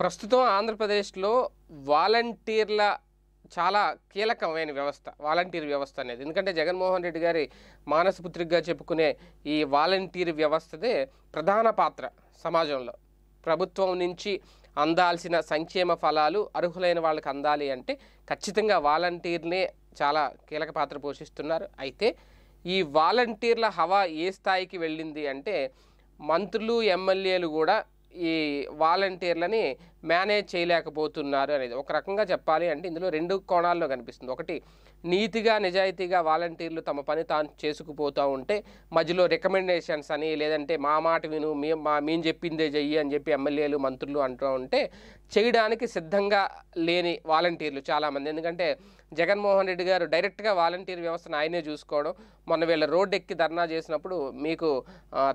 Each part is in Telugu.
ప్రస్తుతం ఆంధ్రప్రదేశ్లో వాలంటీర్ల చాలా కీలకమైన వ్యవస్థ వాలంటీర్ వ్యవస్థ అనేది ఎందుకంటే జగన్మోహన్ రెడ్డి గారి మానసపుత్రికగా చెప్పుకునే ఈ వాలంటీర్ వ్యవస్థదే ప్రధాన పాత్ర సమాజంలో ప్రభుత్వం నుంచి అందాల్సిన సంక్షేమ ఫలాలు అర్హులైన వాళ్ళకి అందాలి అంటే ఖచ్చితంగా వాలంటీర్లే చాలా కీలక పాత్ర పోషిస్తున్నారు అయితే ఈ వాలంటీర్ల హవా ఏ స్థాయికి వెళ్ళింది అంటే మంత్రులు ఎమ్మెల్యేలు కూడా ఈ వాలంటీర్లని మేనేజ్ చేయలేకపోతున్నారు అనేది ఒక రకంగా చెప్పాలి అంటే ఇందులో రెండు కోణాల్లో కనిపిస్తుంది ఒకటి నీతిగా నిజాయితీగా వాలంటీర్లు తమ పని తాను చేసుకుపోతూ ఉంటే మధ్యలో రికమెండేషన్స్ అని లేదంటే మా మాట విను మీ మా మేము చెప్పిందే చెయ్యి అని చెప్పి ఎమ్మెల్యేలు మంత్రులు అంటూ ఉంటే చేయడానికి సిద్ధంగా లేని వాలంటీర్లు చాలామంది ఎందుకంటే జగన్మోహన్ రెడ్డి గారు డైరెక్ట్గా వాలంటీర్ వ్యవస్థను ఆయనే చూసుకోవడం మొన్న వీళ్ళ రోడ్డు ఎక్కి ధర్నా చేసినప్పుడు మీకు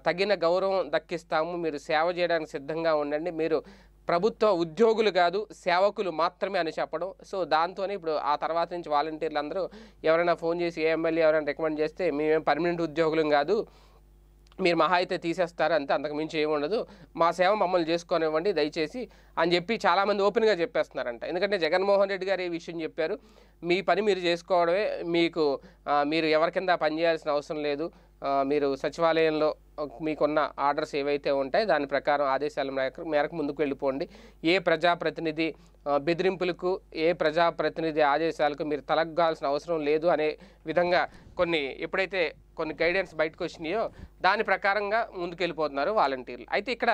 తగిన గౌరవం దక్కిస్తాము మీరు సేవ చేయడానికి సిద్ధంగా ఉండండి మీరు ప్రభుత్వ ఉద్యోగులు కాదు సేవకులు మాత్రమే అని చెప్పడం సో దాంతోనే ఇప్పుడు ఆ తర్వాత నుంచి వాలంటీర్లు అందరూ ఎవరైనా ఫోన్ చేసి ఏ ఎమ్మెల్యే ఎవరైనా రికమెండ్ చేస్తే మేమేం పర్మనెంట్ ఉద్యోగులం కాదు మీరు మహా అయితే తీసేస్తారు అంతే అంతకు మించి ఏముండదు మా సేవ మమ్మల్ని చేసుకోనివ్వండి దయచేసి అని చెప్పి చాలామంది ఓపెన్గా చెప్పేస్తున్నారంట ఎందుకంటే జగన్మోహన్ రెడ్డి గారు ఈ విషయం చెప్పారు మీ పని మీరు చేసుకోవడమే మీకు మీరు ఎవరి కింద పనిచేయాల్సిన అవసరం లేదు మీరు సచివాలయంలో మీకున్న ఆర్డర్స్ ఏవైతే ఉంటాయో దాని ప్రకారం ఆదేశాల మేరకు మేరకు ముందుకు వెళ్ళిపోండి ఏ ప్రజాప్రతినిధి బెదిరింపులకు ఏ ప్రజాప్రతినిధి ఆదేశాలకు మీరు తలగ్గాల్సిన అవసరం లేదు అనే విధంగా కొన్ని ఎప్పుడైతే కొన్ని గైడెన్స్ బయటకు వచ్చినాయో దాని ప్రకారంగా ముందుకెళ్ళిపోతున్నారు వాలంటీర్లు అయితే ఇక్కడ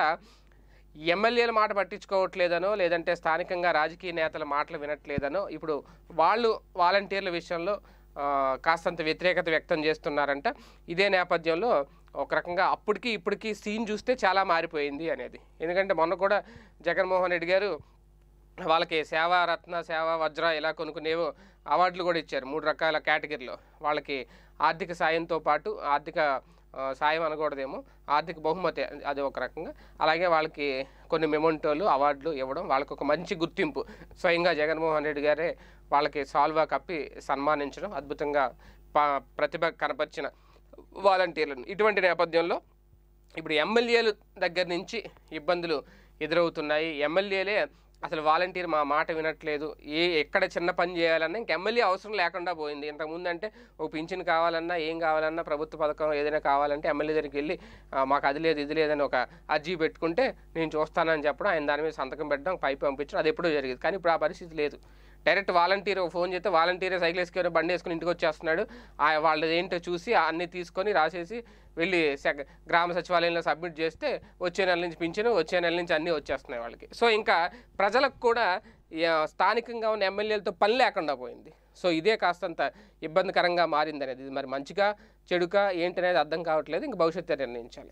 ఎమ్మెల్యేల మాట పట్టించుకోవట్లేదనో లేదంటే స్థానికంగా రాజకీయ నేతల మాటలు వినట్లేదనో ఇప్పుడు వాళ్ళు వాలంటీర్ల విషయంలో కాస్తంత వ్యతిరేకత వ్యక్తం చేస్తున్నారంట ఇదే నేపథ్యంలో ఒక రకంగా అప్పటికి ఇప్పటికీ సీన్ చూస్తే చాలా మారిపోయింది అనేది ఎందుకంటే మొన్న కూడా జగన్మోహన్ రెడ్డి గారు వాళ్ళకి సేవా రత్న సేవా వజ్ర ఇలా కొనుక్కునేవో అవార్డులు కూడా ఇచ్చారు మూడు రకాల కేటగిరీలో వాళ్ళకి ఆర్థిక సాయంతో పాటు ఆర్థిక సాయం అనకూడదేమో ఆర్థిక బహుమతి అది ఒక రకంగా అలాగే వాళ్ళకి కొన్ని మెమొంటోలు అవార్డులు ఇవ్వడం వాళ్ళకి ఒక మంచి గుర్తింపు స్వయంగా జగన్మోహన్ రెడ్డి గారే వాళ్ళకి సాల్వా కప్పి సన్మానించడం అద్భుతంగా ప్రతిభ కనపరిచిన వాలంటీర్లను ఇటువంటి నేపథ్యంలో ఇప్పుడు ఎమ్మెల్యేలు దగ్గర నుంచి ఇబ్బందులు ఎదురవుతున్నాయి ఎమ్మెల్యేలే అసలు వాలంటీర్ మా మాట వినట్లేదు ఏ ఎక్కడ చిన్న పని చేయాలన్నా ఇంక ఎమ్మెల్యే అవసరం లేకుండా పోయింది ఇంతకుముందు అంటే ఓ పింఛన్ కావాలన్నా ఏం కావాలన్నా ప్రభుత్వ పథకం ఏదైనా కావాలంటే ఎమ్మెల్యే దగ్గరికి వెళ్ళి మాకు అది లేదు ఇది లేదని ఒక అర్జీ పెట్టుకుంటే నేను చూస్తానని చెప్పడం ఆయన దాని మీద సంతకం పెట్టడం పై పంపించడం అది ఎప్పుడూ జరిగింది కానీ ఇప్పుడు ఆ పరిస్థితి లేదు డైరెక్ట్ వాలంటీర్ ఫోన్ చేస్తే వాలంటీర్ సైకిల్ వేసుకొని బండి వేసుకుని ఇంటికి వచ్చేస్తున్నాడు వాళ్ళు ఏంటో చూసి అన్నీ తీసుకొని రాసేసి వెళ్ళి గ్రామ సచివాలయంలో సబ్మిట్ చేస్తే వచ్చే నెల నుంచి పింఛను వచ్చే నెల నుంచి అన్నీ వచ్చేస్తున్నాయి వాళ్ళకి సో ఇంకా ప్రజలకు కూడా స్థానికంగా ఉన్న ఎమ్మెల్యేలతో పని లేకుండా పోయింది సో ఇదే కాస్తంత ఇబ్బందికరంగా మారింది అనేది ఇది మరి మంచిగా చెడుక ఏంటనేది అర్థం కావట్లేదు ఇంక భవిష్యత్తు నిర్ణయించాలి